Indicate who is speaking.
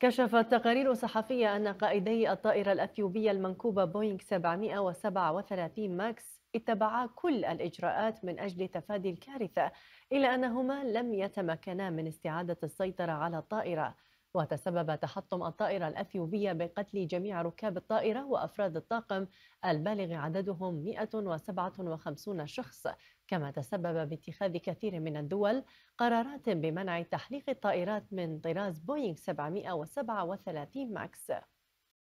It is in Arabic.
Speaker 1: كشفت تقارير صحفية أن قائدي الطائرة الأثيوبية المنكوبة بوينغ 737 ماكس اتبعا كل الإجراءات من أجل تفادي الكارثة إلا أنهما لم يتمكنا من استعادة السيطرة على الطائرة وتسبب تحطم الطائرة الأثيوبية بقتل جميع ركاب الطائرة وأفراد الطاقم البالغ عددهم 157 شخص كما تسبب باتخاذ كثير من الدول قرارات بمنع تحليق الطائرات من طراز بوينغ 737 ماكس